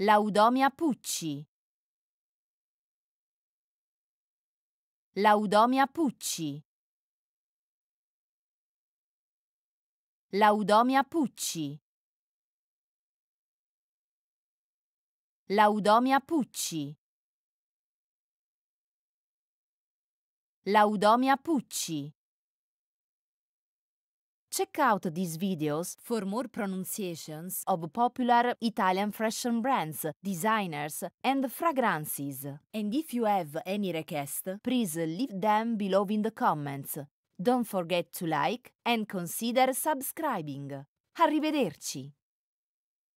Laudomia Pucci. Laudomia Pucci. Laudomia Pucci. Laudomia Pucci. Laudomia Pucci. Check out these videos for more pronunciations of popular Italian fashion brands, designers, and fragrances. And if you have any request, please leave them below in the comments. Don't forget to like and consider subscribing. Arrivederci!